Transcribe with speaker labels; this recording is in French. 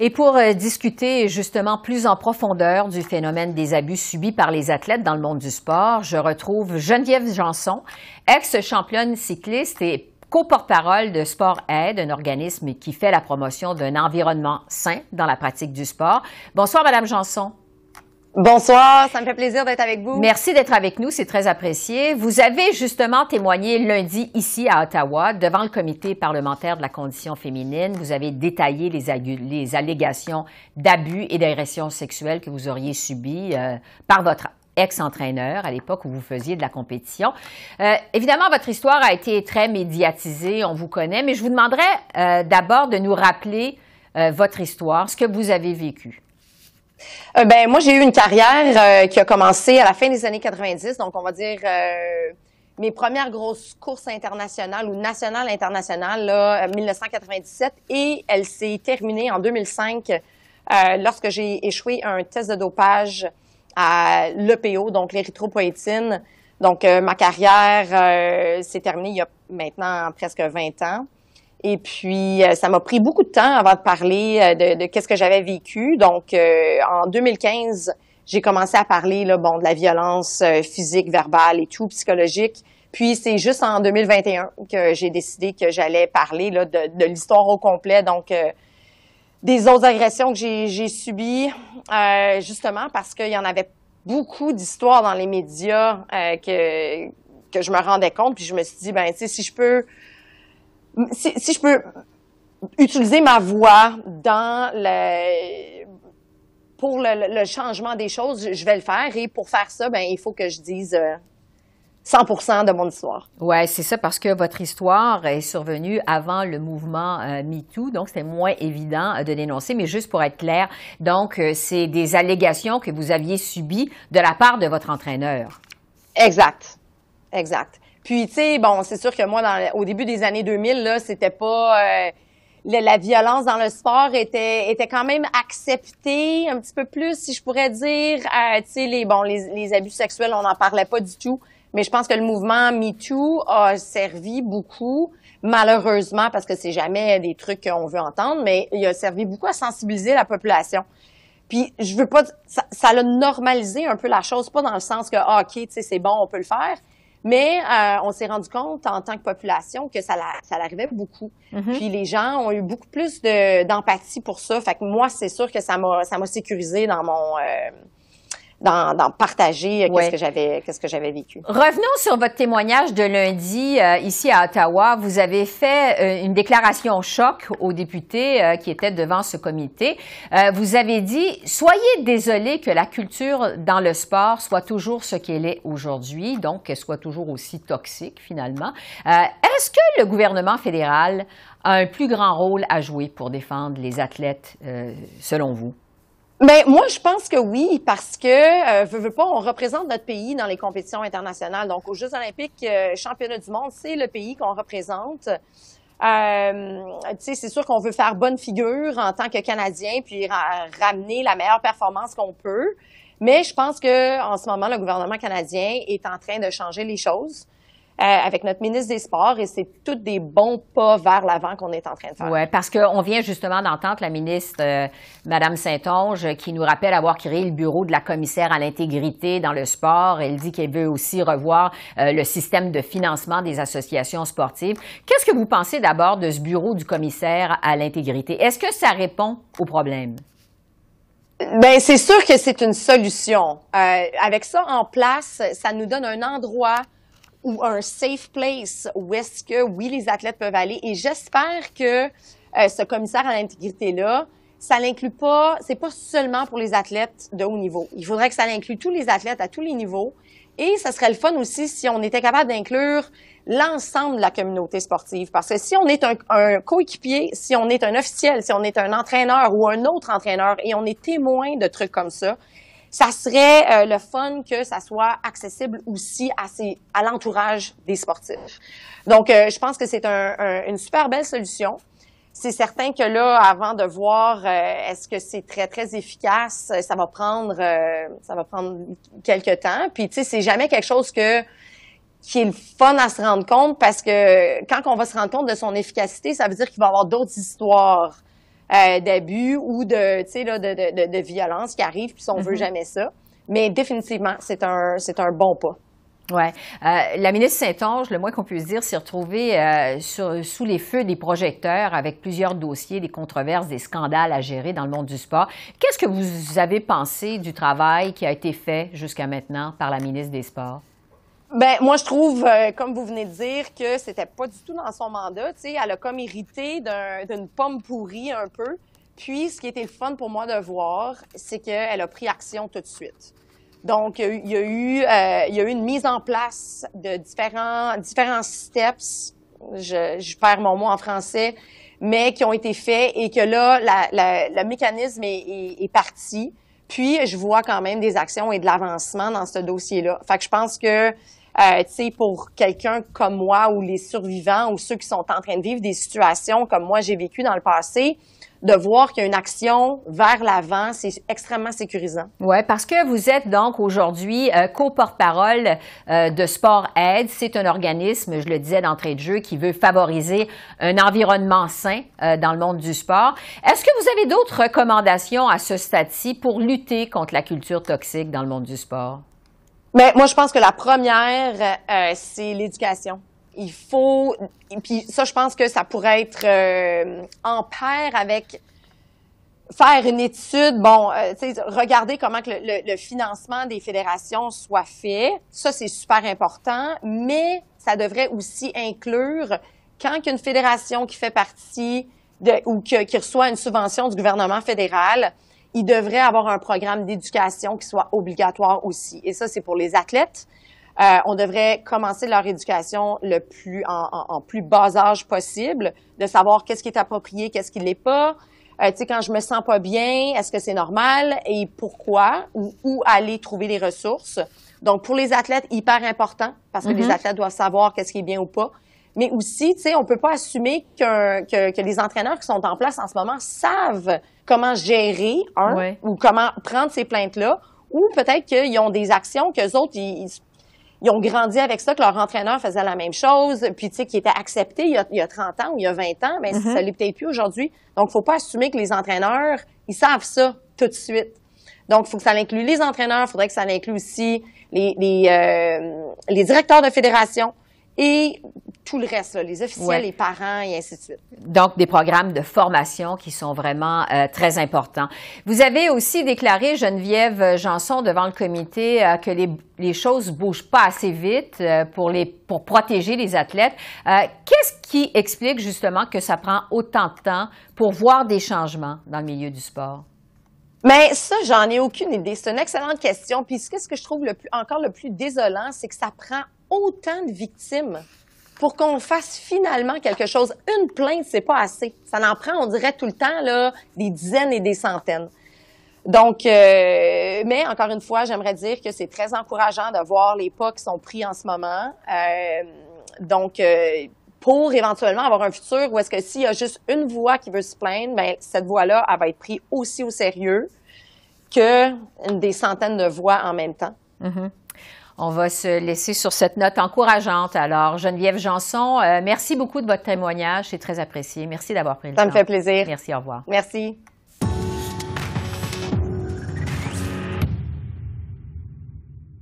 Speaker 1: Et pour euh, discuter justement plus en profondeur du phénomène des abus subis par les athlètes dans le monde du sport, je retrouve Geneviève Janson, ex-championne cycliste et co-porte-parole de Sport Aide, un organisme qui fait la promotion d'un environnement sain dans la pratique du sport. Bonsoir, Madame Janson. Bonsoir, ça me fait plaisir d'être avec vous. Merci d'être avec nous, c'est très apprécié. Vous avez justement témoigné lundi ici à Ottawa devant le comité parlementaire de la condition féminine. Vous avez détaillé les, allégations d'abus et d'agressions sexuelles que vous auriez subies euh, par votre ex-entraîneur à l'époque où vous faisiez de la compétition. Euh, évidemment, votre histoire a été très médiatisée, on vous connaît, mais je vous demanderais euh, d'abord de nous rappeler votre histoire, ce que vous avez vécu. Euh, ben moi j'ai eu une carrière euh, qui a commencé à la
Speaker 2: fin des années 90, donc on va dire euh, mes premières grosses courses internationales ou nationales internationales là 1997 et elle s'est terminée en 2005 lorsque j'ai échoué un test de dopage à l'EPO donc l'érythropoétine. Donc ma carrière s'est terminée il y a maintenant presque 20 ans. Et puis, euh, ça m'a pris beaucoup de temps avant de parler euh, de, qu'est-ce que j'avais vécu. Donc, euh, en 2015, j'ai commencé à parler là, bon, de la violence physique, verbale et tout, psychologique. Puis, c'est juste en 2021 que j'ai décidé que j'allais parler là, de, l'histoire au complet. Donc, des autres agressions que j'ai subies, justement parce qu'il y en avait beaucoup d'histoires dans les médias que, que je me rendais compte. Puis je me suis dit, ben tu sais, si je peux si, si je peux utiliser ma voix dans pour le, le, changement des choses, je vais le faire. Et pour faire ça, ben il faut que je dise
Speaker 1: 100 euh, de mon histoire. Oui, c'est ça, parce que votre histoire est survenue avant le mouvement euh, MeToo, donc c'était moins évident euh, de dénoncer. Mais juste pour être clair, donc, c'est des allégations que vous aviez subies de la part de votre entraîneur. Exact.
Speaker 2: Exact. Puis, tu sais, bon, c'est sûr que moi, au début des années 2000, là, c'était pas... Euh, la, violence dans le sport était était quand même acceptée un petit peu plus si je pourrais dire euh, tu sais les bon les, abus sexuels on n'en parlait pas du tout mais je pense que le mouvement MeToo a servi beaucoup malheureusement parce que c'est jamais des trucs qu'on veut entendre mais il a servi beaucoup à sensibiliser la population puis je veux pas ça l'a normalisé un peu la chose pas dans le sens que ah, ok tu sais c'est bon on peut le faire mais euh, on s'est rendu compte en tant que population que ça, l'arrivait beaucoup. Mm-hmm. Puis les gens ont eu beaucoup plus d'empathie pour ça. Fait que moi, c'est sûr que ça m'a ça m'a sécurisé dans mon euh, d'en partager euh, qu'est-ce que j'avais vécu. Revenons
Speaker 1: sur votre témoignage de lundi euh, ici à Ottawa. Vous avez fait euh, une déclaration choc aux députés qui étaient devant ce comité. vous avez dit soyez désolés que la culture dans le sport soit toujours ce qu'elle est aujourd'hui, donc qu'elle soit toujours aussi toxique finalement. Est-ce que le gouvernement fédéral a un plus grand rôle à jouer pour défendre les athlètes selon vous? Mais ben, moi,
Speaker 2: je pense que oui, parce que, euh, veux, pas, on représente notre pays dans les compétitions internationales. Donc, aux Jeux olympiques, euh, championnat du monde, c'est le pays qu'on représente. Euh, c'est sûr qu'on veut faire bonne figure en tant que Canadien, puis ramener la meilleure performance qu'on peut. Mais je pense que en ce moment, le gouvernement canadien est en train de changer les choses. Euh, avec notre ministre des Sports et c'est tous des bons pas vers l'avant qu'on est
Speaker 1: en train de faire. Oui, parce qu'on vient justement d'entendre la ministre, euh, Mme Saint-Onge, qui nous rappelle avoir créé le bureau de la commissaire à l'intégrité dans le sport. Elle dit qu'elle veut aussi revoir euh, le système de financement des associations sportives. Qu'est-ce que vous pensez d'abord de ce bureau du commissaire à l'intégrité? Est-ce que ça répond au problème? Ben c'est sûr que c'est une solution.
Speaker 2: Euh, avec ça en place, ça nous donne un endroit ou un safe place où est-ce que, oui, les athlètes peuvent aller. Et j'espère que euh, ce commissaire à l'intégrité-là, ça l'inclut pas, c'est pas seulement pour les athlètes de haut niveau. Il faudrait que ça l'inclut tous les athlètes à tous les niveaux. Et ça serait le fun aussi si on était capable d'inclure l'ensemble de la communauté sportive. Parce que si on est un, un coéquipier, si on est un officiel, si on est un entraîneur ou un autre entraîneur et on est témoin de trucs comme ça, ça serait euh, le fun que ça soit accessible aussi à, à l'entourage des sportifs. Donc, euh, je pense que c'est un, une super belle solution. C'est certain que là, avant de voir euh, est-ce que c'est très très efficace, ça va prendre ça va prendre quelques temps. Puis tu sais, c'est jamais quelque chose que qui est le fun à se rendre compte parce que quand on va se rendre compte de son efficacité, ça veut dire qu'il va y avoir d'autres histoires euh, d'abus ou de, tu de, violence qui
Speaker 1: arrive, puis on veut mhm. jamais ça. Mais définitivement, c'est un, bon pas. Oui. Euh, la ministre Saint-Onge, le moins qu'on puisse dire, s'est retrouvée euh, sous les feux des projecteurs avec plusieurs dossiers, des controverses, des scandales à gérer dans le monde du sport. Qu'est-ce que vous avez pensé du travail qui a été fait jusqu'à maintenant par la ministre des Sports? Ben,
Speaker 2: moi, je trouve, euh, comme vous venez de dire, que c'était pas du tout dans son mandat. Tu sais, elle a comme hérité d'une pomme pourrie un peu. Puis, ce qui était le fun pour moi de voir, c'est qu'elle a pris action tout de suite. Donc, il y a eu, euh, il y a eu une mise en place de différents, différents steps. Je, je perds mon mot en français, mais qui ont été faits et que là, la, la, le mécanisme est, est parti. Puis, je vois quand même des actions et de l'avancement dans ce dossier-là. Fait que je pense que, euh, tu sais, pour quelqu'un comme moi ou les survivants ou ceux qui sont en train de vivre des situations comme moi j'ai vécu dans le passé, de voir qu'il y a une action vers l'avant, c'est extrêmement
Speaker 1: sécurisant. Oui, parce que vous êtes donc aujourd'hui euh, co-porte-parole euh, de Sport Aide. C'est un organisme, je le disais d'entrée de jeu, qui veut favoriser un environnement sain euh, dans le monde du sport. Est-ce que vous avez d'autres recommandations à ce stade-ci pour lutter contre la culture toxique dans le monde du sport?
Speaker 2: Mais ben, moi, je pense que la première, c'est l'éducation il faut. Puis ça, je pense que ça pourrait être euh, en paire avec faire une étude, bon, euh, regarder comment que le, financement des fédérations soit fait. Ça, c'est super important, mais ça devrait aussi inclure quand une fédération qui fait partie de, ou qui reçoit une subvention du gouvernement fédéral, il devrait avoir un programme d'éducation qui soit obligatoire aussi. Et ça, c'est pour les athlètes, euh, on devrait commencer leur éducation le plus en, plus bas âge possible, de savoir qu'est-ce qui est approprié, qu'est-ce qui l'est pas. Euh, tu sais, quand je me sens pas bien, est-ce que c'est normal et pourquoi ou où aller trouver les ressources. Donc pour les athlètes, hyper important parce que les mm-hmm. athlètes doivent savoir qu'est-ce qui est bien ou pas. Mais aussi, tu sais, on peut pas assumer que, que, les entraîneurs qui sont en place en ce moment savent comment gérer un ou comment prendre ces plaintes là ou peut-être qu'ils ont des actions que autres ils ils ont grandi avec ça, que leur entraîneur faisait la même chose, puis tu sais, qui était accepté il y, a, 30 ans ou il y a 20 ans, mais mm-hmm. ça l'est peut-être plus aujourd'hui. Donc, faut pas assumer que les entraîneurs, ils savent ça tout de suite. Donc, faut que ça inclue les entraîneurs, faudrait que ça inclue aussi les, les, euh, les directeurs de fédération, et tout le reste, là, les officiels, les parents et ainsi de suite.
Speaker 1: Donc, des programmes de formation qui sont vraiment euh, très importants. Vous avez aussi déclaré, Geneviève Janson, devant le comité, euh, que les, choses bougent pas assez vite euh, pour, les, pour protéger les athlètes. Qu'est-ce qui explique justement que ça prend autant de temps pour voir des changements dans le milieu du sport? Mais ça, j'en ai aucune idée. C'est une excellente
Speaker 2: question. Puis ce que je trouve le plus, encore le plus désolant, c'est que ça prend autant de victimes pour qu'on fasse finalement quelque chose. Une plainte, c'est pas assez. Ça n'en prend, on dirait tout le temps, là, des dizaines et des centaines. Donc, euh, mais encore une fois, j'aimerais dire que c'est très encourageant de voir les pas qui sont pris en ce moment. Euh, donc, euh, pour éventuellement avoir un futur où est-ce que s'il y a juste une voix qui veut se plaindre, ben, cette voix-là, elle va être prise aussi au sérieux que
Speaker 1: des centaines de voix en même temps. Mm-hmm. On va se laisser sur cette note encourageante. Alors, Geneviève Janson, euh, merci beaucoup de votre témoignage. C'est très apprécié. Merci d'avoir pris le temps. Ça me fait plaisir. Merci, au revoir. Merci.